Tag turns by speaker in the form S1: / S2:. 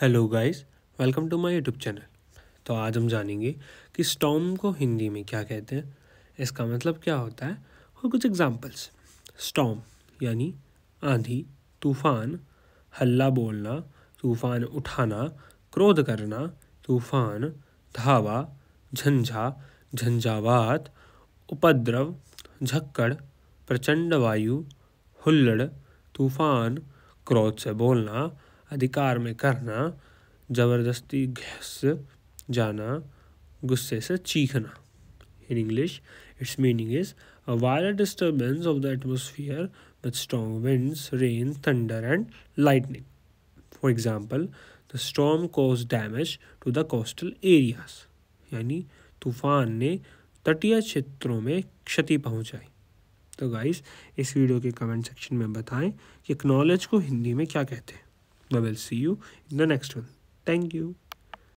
S1: Hello guys welcome to my YouTube channel तो आज हम जानेंगे कि स्टॉम को हिंदी में क्या कहते हैं इसका मतलब क्या होता है और कुछ एग्जांपल्स स्टॉम यानी आंधी तूफान हल्ला बोलना तूफान उठाना क्रोध करना तूफान धावा झंझा झंझावात उपद्रव झक्कड़ प्रचंड वायु हुल्लड़ तूफान क्रोध से बोलना अधिकार में करना ज़बरदस्ती घस जाना गुस्से से चीखना in English it's meaning is a violent disturbance of the atmosphere with strong winds rain thunder and lightning for example the strong cause damage to the coastal areas यानी तूफान ने तटीय क्षेत्रों में क्षति पहुँचाई तो गाइस इस वीडियो के कमेंट सेक्शन में बताएं कि नॉलेज को हिंदी में क्या कहते हैं I will see you in the next one. Thank you.